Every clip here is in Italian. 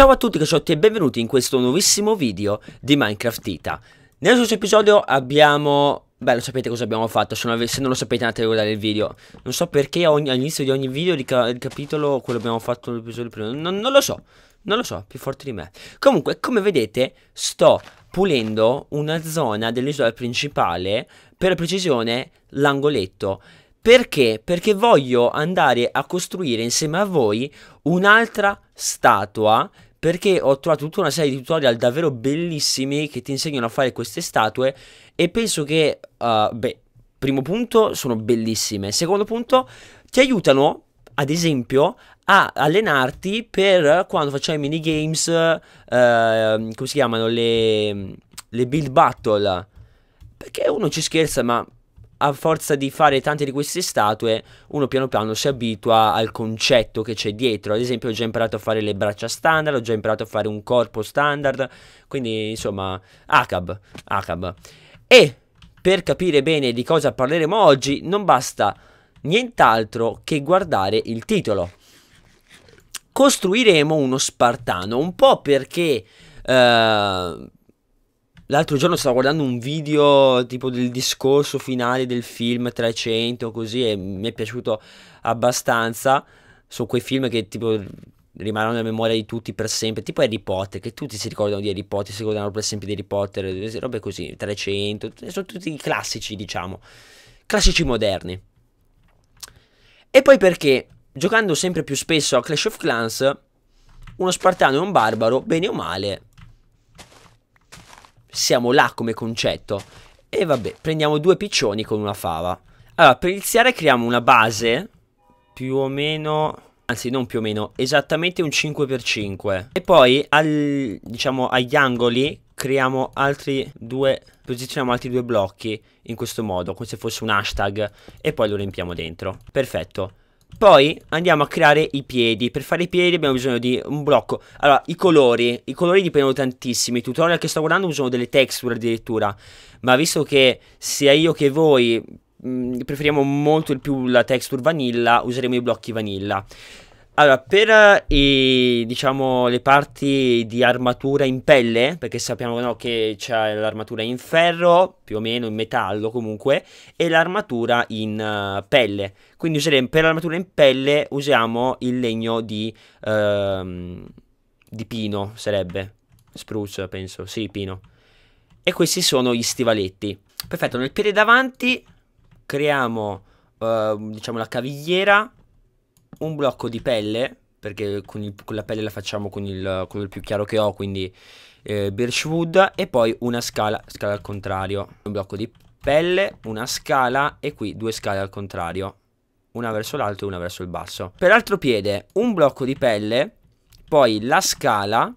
Ciao a tutti cacciotti e benvenuti in questo nuovissimo video di Minecraft Ita. Nello scorso episodio abbiamo... Beh, lo sapete cosa abbiamo fatto, se non, ave... se non lo sapete andate a guardare il video. Non so perché ogni... all'inizio di ogni video di ca... il capitolo quello abbiamo fatto l'episodio prima. Non, non lo so, non lo so, più forte di me. Comunque, come vedete, sto pulendo una zona dell'isola principale, per la precisione l'angoletto. Perché? Perché voglio andare a costruire insieme a voi un'altra statua perché ho trovato tutta una serie di tutorial davvero bellissimi che ti insegnano a fare queste statue e penso che, uh, beh, primo punto sono bellissime, secondo punto ti aiutano ad esempio a allenarti per quando facciamo i minigames, uh, come si chiamano, le, le build battle, perché uno ci scherza ma a forza di fare tante di queste statue, uno piano piano si abitua al concetto che c'è dietro. Ad esempio, ho già imparato a fare le braccia standard, ho già imparato a fare un corpo standard. Quindi, insomma, ACAB. ACAB. E per capire bene di cosa parleremo oggi, non basta nient'altro che guardare il titolo. Costruiremo uno spartano, un po' perché. Uh, L'altro giorno stavo guardando un video tipo del discorso finale del film 300 così e mi è piaciuto abbastanza. Sono quei film che tipo rimarranno nella memoria di tutti per sempre, tipo Harry Potter, che tutti si ricordano di Harry Potter, si ricordano per esempio di Harry Potter, robe così, 300, sono tutti classici diciamo, classici moderni. E poi perché, giocando sempre più spesso a Clash of Clans, uno spartano e un barbaro, bene o male, siamo là come concetto. E vabbè, prendiamo due piccioni con una fava. Allora, per iniziare creiamo una base più o meno, anzi non più o meno, esattamente un 5x5. E poi, al, diciamo, agli angoli creiamo altri due, posizioniamo altri due blocchi in questo modo, come se fosse un hashtag, e poi lo riempiamo dentro. Perfetto. Poi andiamo a creare i piedi. Per fare i piedi abbiamo bisogno di un blocco. Allora, i colori. I colori dipendono tantissimo, I tutorial che sto guardando usano delle texture addirittura. Ma visto che sia io che voi mh, mm, preferiamo molto di più la texture vanilla, useremo i blocchi vanilla. Allora, per eh, i, diciamo, le parti di armatura in pelle, perché sappiamo no, che c'è l'armatura in ferro, più o meno in metallo comunque, e l'armatura in uh, pelle. Quindi useremo, per l'armatura in pelle usiamo il legno di, uh, di pino, sarebbe. Spruce, penso. Sì, pino. E questi sono gli stivaletti. Perfetto, nel piede davanti creiamo, uh, diciamo, la cavigliera un blocco di pelle, perché con, il, con la pelle la facciamo con il colore più chiaro che ho, quindi eh, Birchwood, e poi una scala, scala al contrario. Un blocco di pelle, una scala e qui due scale al contrario. Una verso l'alto e una verso il basso. Per l'altro piede un blocco di pelle, poi la scala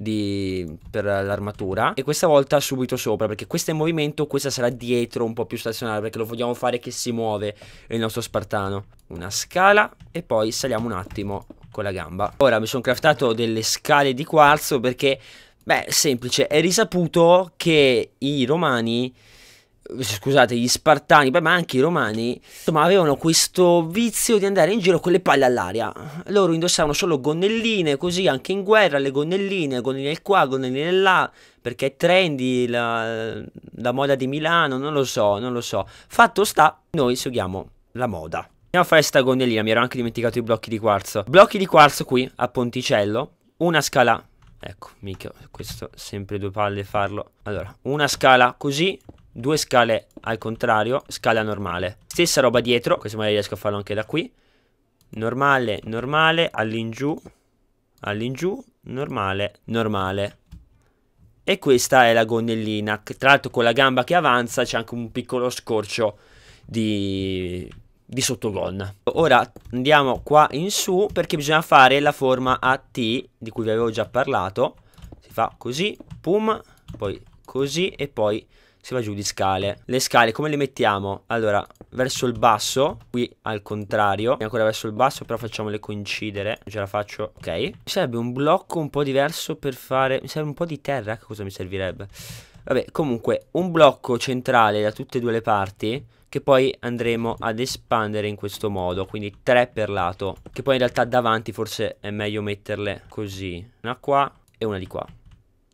di, per l'armatura e questa volta subito sopra perché questa è in movimento questa sarà dietro un po' più stazionaria perché lo vogliamo fare che si muove il nostro spartano una scala e poi saliamo un attimo con la gamba ora mi sono craftato delle scale di quarzo perché beh semplice è risaputo che i romani scusate, gli Spartani, beh, ma anche i Romani, insomma, avevano questo vizio di andare in giro con le palle all'aria. Loro indossavano solo gonnelline, così anche in guerra le gonnelline, gonnelline qua, gonnelline là, perché è trendy la, la moda di Milano, non lo so, non lo so. Fatto sta, noi seguiamo la moda. Andiamo a fare sta gonnellina, mi ero anche dimenticato i blocchi di quarzo. Blocchi di quarzo qui, a Ponticello, una scala... Ecco, mica, questo sempre due palle farlo. Allora, una scala così, due scale al contrario, scala normale. Stessa roba dietro, così magari riesco a farlo anche da qui. Normale, normale, all'ingiù, all'ingiù, normale, normale. E questa è la gonnellina, tra l'altro con la gamba che avanza c'è anche un piccolo scorcio di, di sottogonna. Ora andiamo qua in su perché bisogna fare la forma a T di cui vi avevo già parlato. Si fa così, pum, poi così e poi va giù di scale. Le scale come le mettiamo? Allora, verso il basso, qui al contrario, e ancora verso il basso, però facciamole coincidere. Non ce la faccio, ok. Mi serve un blocco un po' diverso per fare... Mi serve un po' di terra, che cosa mi servirebbe? Vabbè, comunque, un blocco centrale da tutte e due le parti che poi andremo ad espandere in questo modo, quindi tre per lato, che poi in realtà davanti forse è meglio metterle così, una qua e una di qua,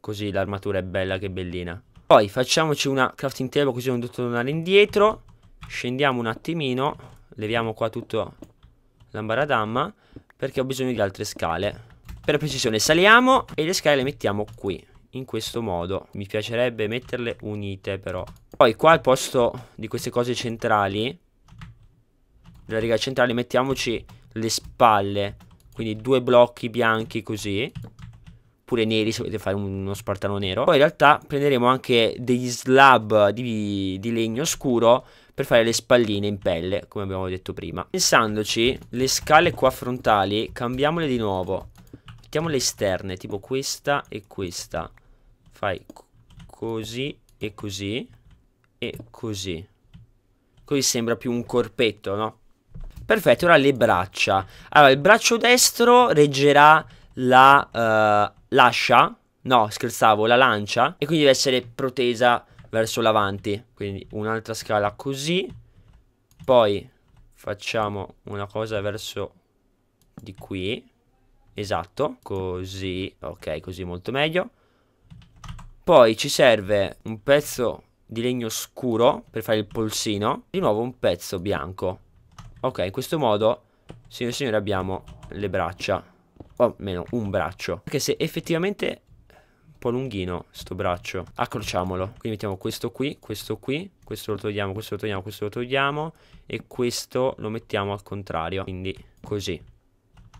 così l'armatura è bella che bellina. Poi facciamoci una crafting table così non devo tornare indietro. Scendiamo un attimino. Leviamo qua tutto l'ambaradamma. Perché ho bisogno di altre scale. Per precisione saliamo e le scale le mettiamo qui. In questo modo. Mi piacerebbe metterle unite però. Poi qua al posto di queste cose centrali. Della riga centrale mettiamoci le spalle. Quindi due blocchi bianchi così pure neri se volete fare uno spartano nero. Poi in realtà prenderemo anche degli slab di, di legno scuro per fare le spalline in pelle, come abbiamo detto prima. Pensandoci, le scale qua frontali, cambiamole di nuovo. Mettiamole esterne, tipo questa e questa. Fai così e così e così. Così sembra più un corpetto, no? Perfetto, ora le braccia. Allora, il braccio destro reggerà la eh, l'ascia, no scherzavo, la lancia e quindi deve essere protesa verso l'avanti. Quindi un'altra scala così, poi facciamo una cosa verso di qui, esatto, così, ok, così molto meglio. Poi ci serve un pezzo di legno scuro per fare il polsino, di nuovo un pezzo bianco. Ok, in questo modo, signore e signori, abbiamo le braccia o almeno un braccio. Anche se effettivamente un po' lunghino sto braccio. Accrociamolo. Quindi mettiamo questo qui, questo qui, questo lo togliamo, questo lo togliamo, questo lo togliamo e questo lo mettiamo al contrario. Quindi così.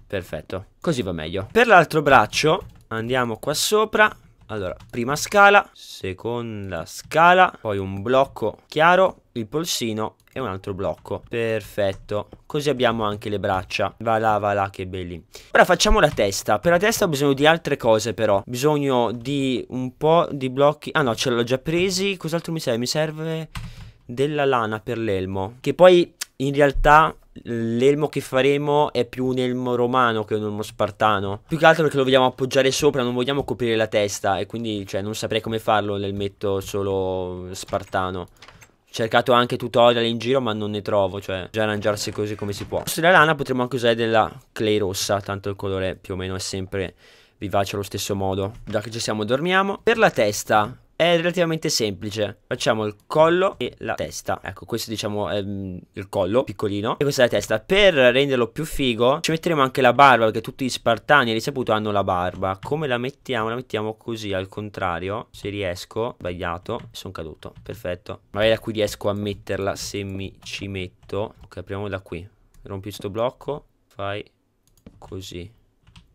Perfetto. Così va meglio. Per l'altro braccio andiamo qua sopra, allora, prima scala, seconda scala, poi un blocco chiaro, il polsino e un altro blocco. Perfetto. Così abbiamo anche le braccia. Va là, va là, che belli. Ora facciamo la testa. Per la testa ho bisogno di altre cose però. bisogno di un po' di blocchi. Ah no, ce l'ho già presi. Cos'altro mi serve? Mi serve della lana per l'elmo. Che poi in realtà l'elmo che faremo è più un elmo romano che un elmo spartano. Più che altro perché lo vogliamo appoggiare sopra, non vogliamo coprire la testa e quindi cioè, non saprei come farlo l'elmetto solo spartano. Ho cercato anche tutorial in giro ma non ne trovo, cioè già arrangiarsi così come si può. sulla lana potremmo anche usare della clay rossa, tanto il colore più o meno è sempre vivace allo stesso modo. Già che ci siamo dormiamo. Per la testa è relativamente semplice. Facciamo il collo e la testa. Ecco, questo diciamo è ehm, il collo piccolino e questa è la testa. Per renderlo più figo ci metteremo anche la barba perché tutti gli spartani risaputo hanno la barba. Come la mettiamo? La mettiamo così al contrario. Se riesco, sbagliato, sono caduto. Perfetto. Magari da qui riesco a metterla se mi ci metto. Ok, apriamo da qui. Rompi questo blocco, fai così.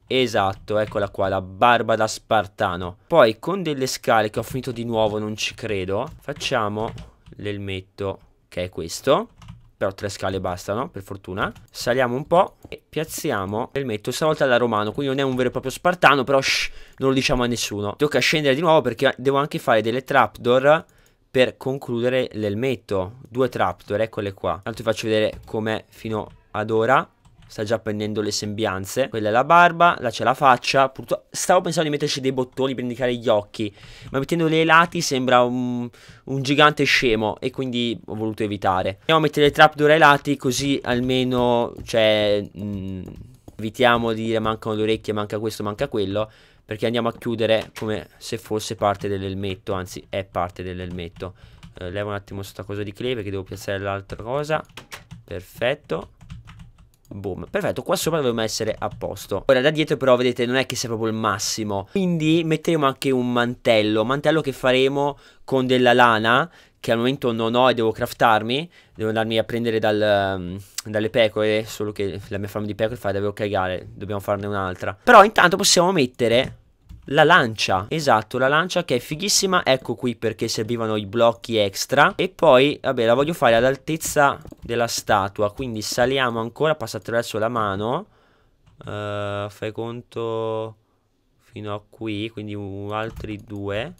Esatto, eccola qua, la barba da spartano. Poi con delle scale che ho finito di nuovo, non ci credo, facciamo l'elmetto che è questo. Però tre scale bastano, per fortuna. Saliamo un po' e piazziamo l'elmetto, stavolta da romano, quindi non è un vero e proprio spartano, però shh, non lo diciamo a nessuno. Tocca scendere di nuovo perché devo anche fare delle trapdoor per concludere l'elmetto. Due trapdoor, eccole qua. Tanto vi faccio vedere com'è fino ad ora sta già prendendo le sembianze. Quella è la barba, là c'è la faccia. Purtro... Stavo pensando di metterci dei bottoni per indicare gli occhi, ma mettendo ai lati sembra un, un gigante scemo e quindi ho voluto evitare. Andiamo a mettere le trapdoor ai lati così almeno, cioè, mh, mm, evitiamo di dire mancano le orecchie, manca questo, manca quello. Perché andiamo a chiudere come se fosse parte dell'elmetto, anzi è parte dell'elmetto. Eh, levo un attimo questa cosa di clay perché devo piazzare l'altra cosa. Perfetto boom perfetto qua sopra dovremmo essere a posto ora da dietro però vedete non è che sia proprio il massimo quindi metteremo anche un mantello mantello che faremo con della lana che al momento non ho e devo craftarmi devo andarmi a prendere dal, um, dalle pecore solo che la mia farm di pecore fa devo cagare dobbiamo farne un'altra però intanto possiamo mettere la lancia, esatto, la lancia che è fighissima, ecco qui perché servivano i blocchi extra. E poi, vabbè, la voglio fare all'altezza della statua, quindi saliamo ancora, passa attraverso la mano. Uh, fai conto fino a qui, quindi uh, altri due.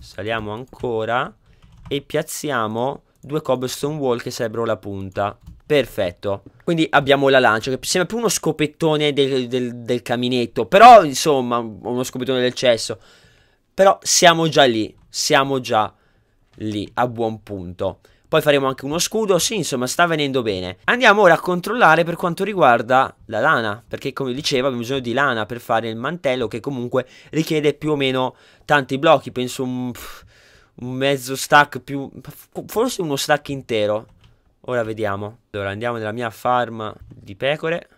Saliamo ancora e piazziamo due cobblestone wall che sarebbero la punta. Perfetto. Quindi abbiamo la lancia, che sembra più uno scopettone del, del, del caminetto, però insomma, uno scopettone del cesso. Però siamo già lì, siamo già lì, a buon punto. Poi faremo anche uno scudo, sì, insomma, sta venendo bene. Andiamo ora a controllare per quanto riguarda la lana, perché come dicevo abbiamo bisogno di lana per fare il mantello che comunque richiede più o meno tanti blocchi, penso un, un mezzo stack più, forse uno stack intero Ora vediamo. Allora andiamo nella mia farm di pecore.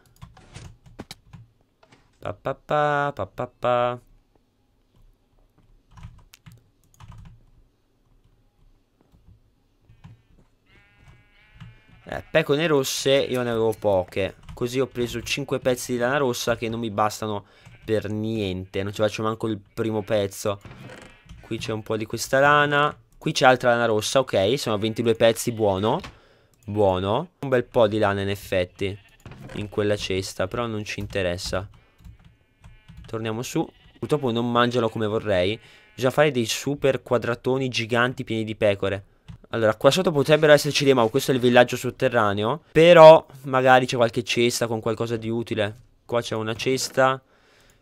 Pa, pa, pa, pa, pa, pa. Eh, pecore rosse io ne avevo poche. Così ho preso 5 pezzi di lana rossa che non mi bastano per niente. Non ci faccio manco il primo pezzo. Qui c'è un po' di questa lana. Qui c'è altra lana rossa, ok. Sono 22 pezzi, buono. Buono. Un bel po' di lana in effetti. In quella cesta. Però non ci interessa. Torniamo su. Purtroppo non mangiano come vorrei. Bisogna fare dei super quadratoni giganti pieni di pecore. Allora, qua sotto potrebbero esserci dei mau. Questo è il villaggio sotterraneo. Però magari c'è qualche cesta con qualcosa di utile. Qua c'è una cesta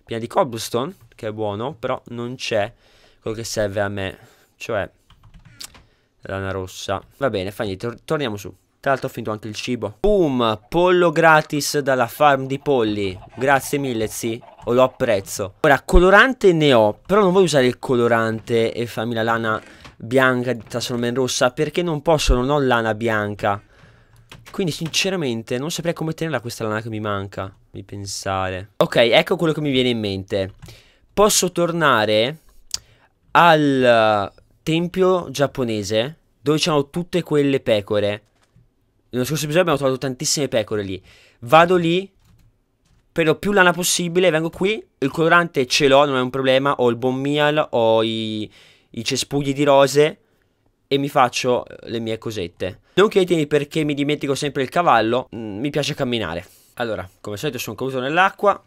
piena di cobblestone, che è buono. Però non c'è quello che serve a me. Cioè, lana rossa. Va bene, fa niente. Tor torniamo su. Tra l'altro ho finito anche il cibo. Boom, pollo gratis dalla farm di polli. Grazie mille, sì. O lo apprezzo. Ora, colorante ne ho, però non voglio usare il colorante e farmi la lana bianca di trasformarla in rossa, perché non posso, non ho lana bianca. Quindi sinceramente non saprei come tenerla questa lana che mi manca. Mi pensare. Ok, ecco quello che mi viene in mente. Posso tornare al eh, tempio giapponese dove c'erano tutte quelle pecore nello scorso episodio abbiamo trovato tantissime pecore lì. Vado lì, però più lana possibile, vengo qui, il colorante ce l'ho, non è un problema, ho il buon meal, ho i, i cespugli di rose e mi faccio le mie cosette. Non chiedetemi perché mi dimentico sempre il cavallo, mm, mi piace camminare. Allora, come al solito sono caduto nell'acqua,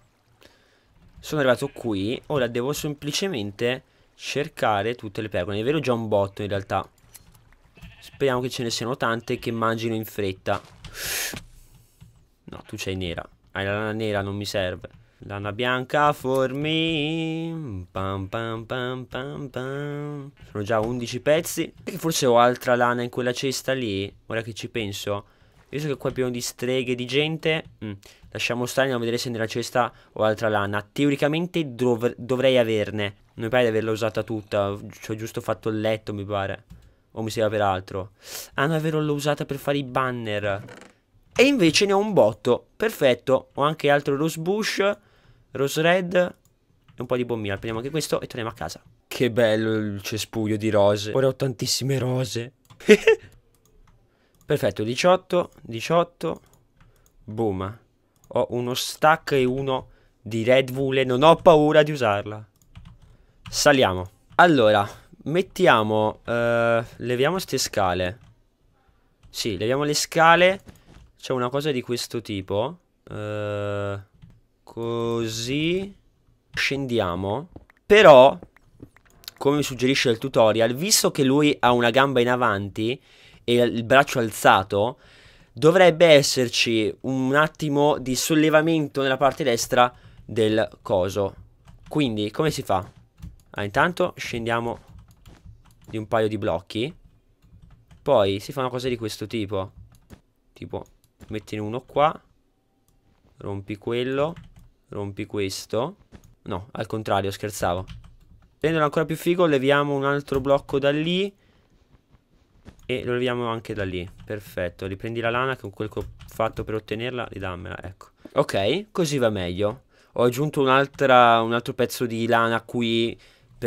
sono arrivato qui, ora devo semplicemente cercare tutte le pecore, ne vedo già un botto in realtà. Speriamo che ce ne siano tante che mangino in fretta. No, tu c'hai nera. Hai la lana nera, non mi serve. Lana bianca for me. Pam, pam, pam, Sono già 11 pezzi. Perché forse ho altra lana in quella cesta lì? Ora che ci penso. Visto che qua è pieno di streghe, di gente. Mm. Lasciamo stare, andiamo a vedere se nella cesta ho altra lana. Teoricamente dov dovrei averne. Non mi pare di averla usata tutta. Ci ho giusto fatto il letto, mi pare. O mi serve per altro? Ah no è vero l'ho usata per fare i banner E invece ne ho un botto Perfetto Ho anche altro rose bush Rose red E un po' di bombina Prendiamo anche questo e torniamo a casa Che bello il cespuglio di rose Ora ho tantissime rose Perfetto 18 18 Boom Ho uno stack e uno di Red Bull e non ho paura di usarla Saliamo Allora Mettiamo, uh, leviamo queste scale. Sì, leviamo le scale. C'è una cosa di questo tipo. Uh, così. Scendiamo. Però, come mi suggerisce il tutorial, visto che lui ha una gamba in avanti e il braccio alzato, dovrebbe esserci un attimo di sollevamento nella parte destra del coso. Quindi, come si fa? Ah, intanto scendiamo di un paio di blocchi. Poi si fa una cosa di questo tipo. Tipo, mettine uno qua. Rompi quello. Rompi questo. No, al contrario, scherzavo. Rendendolo ancora più figo, leviamo un altro blocco da lì. E lo leviamo anche da lì. Perfetto. Riprendi la lana con quel che ho fatto per ottenerla. Ridammela, ecco. Ok, così va meglio. Ho aggiunto un, un altro pezzo di lana qui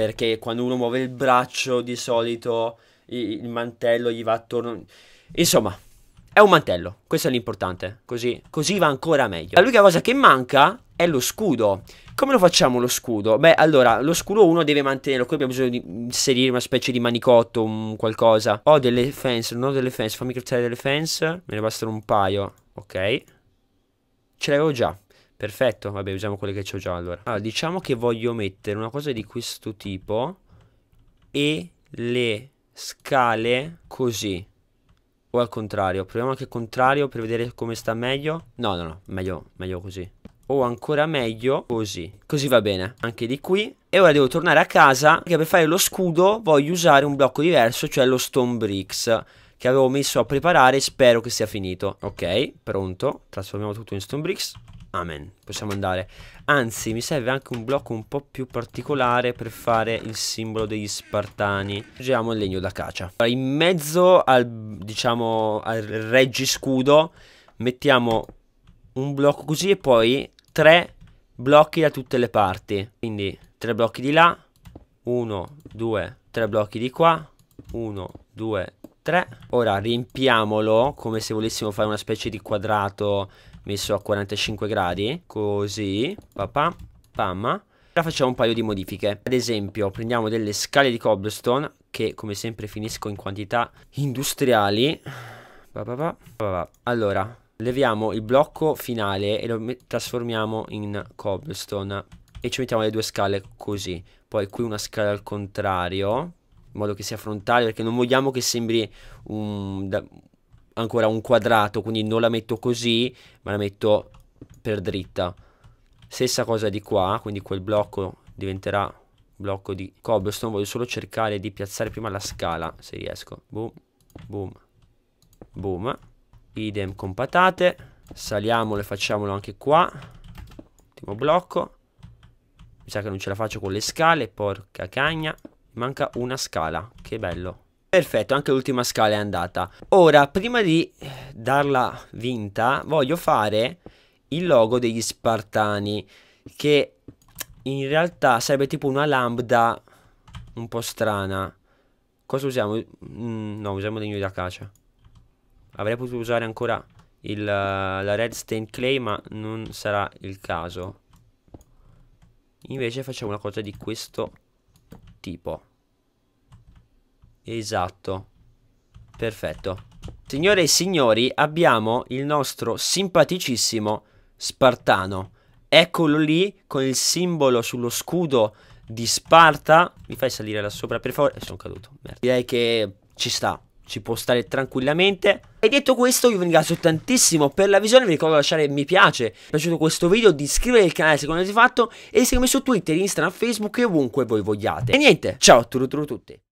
perché quando uno muove il braccio di solito il mantello gli va attorno. Insomma, è un mantello, questo è l'importante, così, così va ancora meglio. L'unica cosa che manca è lo scudo. Come lo facciamo lo scudo? Beh, allora, lo scudo uno deve mantenerlo, qui abbiamo bisogno di inserire una specie di manicotto, un qualcosa. Ho delle fence, non ho delle fence, fammi creare delle fence, me ne bastano un paio, ok. Ce l'avevo già. Perfetto, vabbè usiamo quelle che ho già allora. allora Diciamo che voglio mettere una cosa di questo tipo E le scale così O al contrario Proviamo anche il contrario per vedere come sta meglio No no no, meglio, meglio così o ancora meglio così così va bene anche di qui e ora devo tornare a casa Perché per fare lo scudo voglio usare un blocco diverso cioè lo stone bricks che avevo messo a preparare spero che sia finito ok pronto trasformiamo tutto in stone bricks Amen. Possiamo andare. Anzi, mi serve anche un blocco un po' più particolare per fare il simbolo degli spartani. Usiamo il legno da caccia. Allora, in mezzo al, diciamo, al reggiscudo mettiamo un blocco così e poi tre blocchi da tutte le parti. Quindi tre blocchi di là, uno, due, tre blocchi di qua, uno, due, tre. Ora riempiamolo come se volessimo fare una specie di quadrato messo a 45 gradi, così, papà, pamma. Ora facciamo un paio di modifiche. Ad esempio, prendiamo delle scale di cobblestone, che come sempre finisco in quantità industriali. Allora, leviamo il blocco finale e lo trasformiamo in cobblestone. E ci mettiamo le due scale così. Poi qui una scala al contrario in modo che sia frontale perché non vogliamo che sembri un, ancora un quadrato, quindi non la metto così, ma la metto per dritta. Stessa cosa di qua, quindi quel blocco diventerà blocco di cobblestone, voglio solo cercare di piazzare prima la scala, se riesco. Boom, boom, boom. Idem con patate, saliamolo e facciamolo anche qua. Ultimo blocco. Mi sa che non ce la faccio con le scale, porca cagna. Manca una scala, che bello. Perfetto, anche l'ultima scala è andata. Ora, prima di eh, darla vinta, voglio fare il logo degli Spartani, che in realtà sarebbe tipo una lambda un po' strana. Cosa usiamo? Mm, no, usiamo dei nudi da cacia. Avrei potuto usare ancora il, la redstone clay, ma non sarà il caso. Invece facciamo una cosa di questo tipo. Esatto. Perfetto. Signore e signori, abbiamo il nostro simpaticissimo Spartano. Eccolo lì con il simbolo sullo scudo di Sparta. Mi fai salire là sopra, per favore? Eh, sono caduto. Merda. Direi che ci sta. Ci può stare tranquillamente. E detto questo, io vi ringrazio tantissimo per la visione. Vi ricordo di lasciare mi piace. Vi è piaciuto questo video, di iscrivervi al canale se non l'avete fatto. E seguirmi su Twitter, Instagram, Facebook e ovunque voi vogliate. E niente, ciao a tutti.